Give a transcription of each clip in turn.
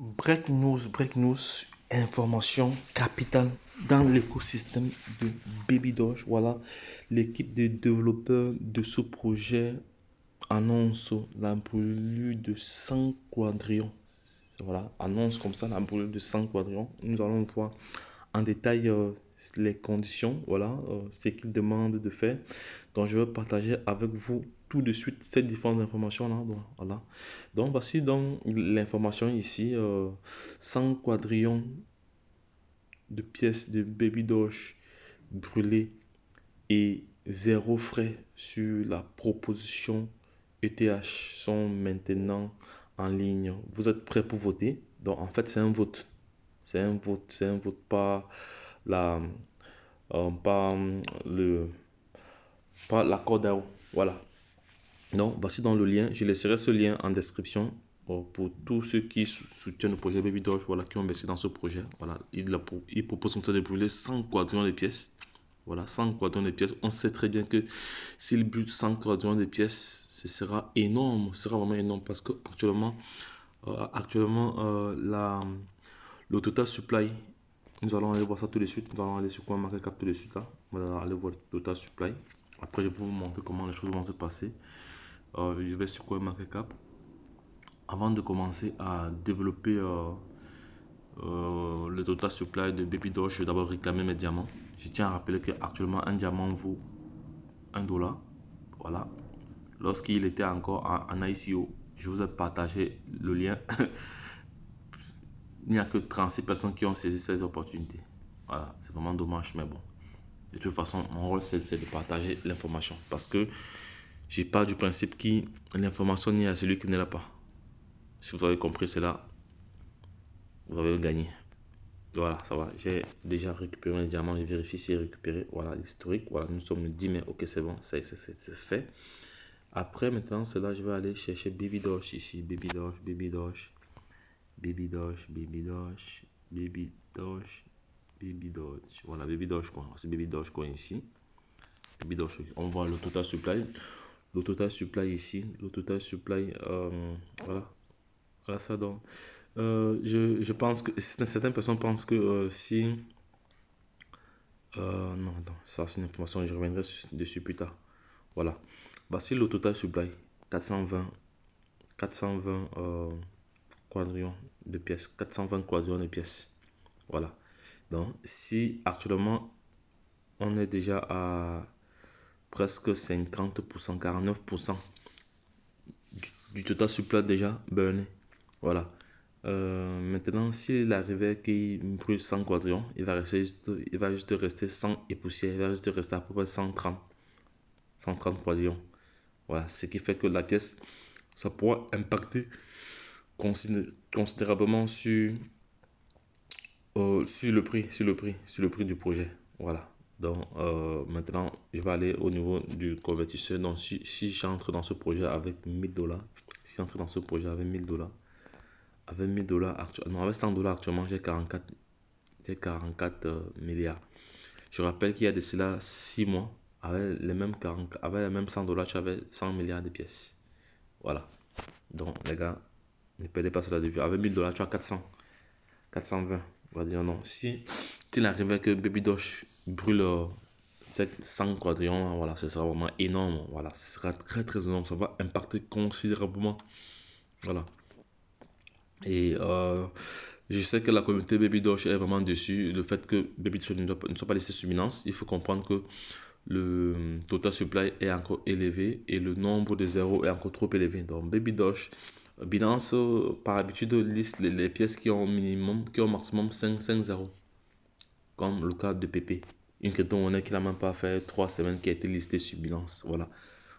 Break news, break news, information capitale dans l'écosystème de Baby Voilà, l'équipe des développeurs de ce projet annonce la brûlure de 100 quadrillons. Voilà, annonce comme ça la brûlure de 100 quadrillons. Nous allons voir en détail euh, les conditions, voilà, euh, ce qu'il demande de faire. Donc, je vais partager avec vous tout de suite cette différentes informations-là. Donc, voilà. donc, voici donc l'information ici. 100 euh, quadrillons de pièces de baby doge brûlées et zéro frais sur la proposition ETH sont maintenant en ligne. Vous êtes prêts pour voter Donc en fait c'est un vote c'est un vote, c'est un vote pas la, euh, pas euh, le, pas à Voilà. Donc, voici dans le lien. Je laisserai ce lien en description euh, pour tous ceux qui soutiennent le projet Baby Doge, voilà, qui ont investi dans ce projet. Voilà, il, la, il propose comme ça de brûler 100 quadrillons de pièces. Voilà, 100 quadrillons de pièces. On sait très bien que s'il brûle 100 quadrillons de pièces, ce sera énorme, ce sera vraiment énorme parce que actuellement, euh, actuellement la le total supply, nous allons aller voir ça tout de suite. Nous allons aller sur cap tout de suite. Là. on aller voir le total supply. Après, je vais vous montrer comment les choses vont se passer. Euh, je vais sur cap Avant de commencer à développer euh, euh, le total supply de Baby Doge, je vais d'abord réclamer mes diamants. Je tiens à rappeler que actuellement un diamant vaut 1 dollar. Voilà. Lorsqu'il était encore en ICO, je vous ai partagé le lien. il n'y a que 36 personnes qui ont saisi cette opportunité. Voilà, c'est vraiment dommage, mais bon. De toute façon, mon rôle, c'est de partager l'information. Parce que je pas du principe que l'information n'est à celui qui ne l'a pas. Si vous avez compris cela, vous avez gagné. Voilà, ça va. J'ai déjà récupéré un diamant. J'ai vérifié si j'ai récupéré. Voilà, l'historique. Voilà, nous sommes le 10 mai. Ok, c'est bon. C'est fait. Après, maintenant, cela, je vais aller chercher Baby Doge ici. Baby Doge, Baby Doge. Baby Doge, Baby Doge, Baby Doge, Baby Doge. Voilà, Baby quoi. C'est Baby quoi ici. Baby Doge, on voit le total supply. Le total supply ici. Le total supply, euh, voilà. Voilà ça donc. Euh, je, je, pense que certaines personnes pensent que euh, si. non, non, ça c'est une information, je reviendrai dessus plus tard. Voilà. Voici le total supply 420. 420 quadrillons de pièces, 420 quadrillons de pièces. Voilà. Donc, si actuellement on est déjà à presque 50%, 49% du, total supply déjà burné. Voilà. Euh, maintenant, s'il arrivait qu'il brûle 100 quadrillons, il va, rester juste, il va juste rester 100 et poussière, il va juste rester à peu près 130, 130 quadrillons. Voilà, ce qui fait que la pièce, ça pourra impacter considérablement sur, euh, sur le prix, sur le prix, sur le prix du projet. Voilà. Donc euh, maintenant, je vais aller au niveau du convertisseur. Donc si, si j'entre dans ce projet avec 1000 dollars, si j'entre dans ce projet avec 1000 dollars, avec 1000 dollars actuellement, 100 dollars actuellement, j'ai 44, 44 euh, milliards. Je rappelle qu'il y a de cela 6 mois, avec les mêmes, 40, avec les mêmes 100 dollars, tu 100 milliards de pièces. Voilà. Donc les gars, ne perdez pas cela de vue. Avec 1000 dollars, tu as 400. 420. On va dire non. Si il arrivait que Baby Doge brûle 700 euh, quadrillons, voilà, ce sera vraiment énorme. Voilà, ce sera très très énorme. Ça va impacter considérablement. Voilà. Et euh, je sais que la communauté Baby Dosh est vraiment dessus. Le fait que Baby Dosh ne soit pas laissé subminence, il faut comprendre que le total supply est encore élevé et le nombre de zéros est encore trop élevé. Donc Baby Doge... Binance, euh, par habitude, liste les, pièces qui ont minimum, qui ont maximum 5, 5 0. Comme le cas de PP. Une crypto-monnaie qui n'a même pas fait 3 semaines qui a été listée sur Binance. Voilà.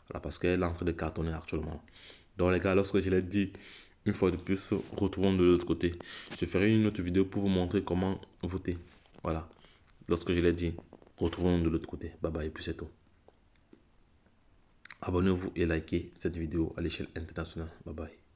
voilà parce qu'elle est en train de cartonner actuellement. Donc, les gars, lorsque je l'ai dit, une fois de plus, retrouvons de l'autre côté. Je ferai une autre vidéo pour vous montrer comment voter. Voilà. Lorsque je l'ai dit, retrouvons de l'autre côté. Bye bye, et puis c'est tout. Abonnez-vous et likez cette vidéo à l'échelle internationale. Bye bye.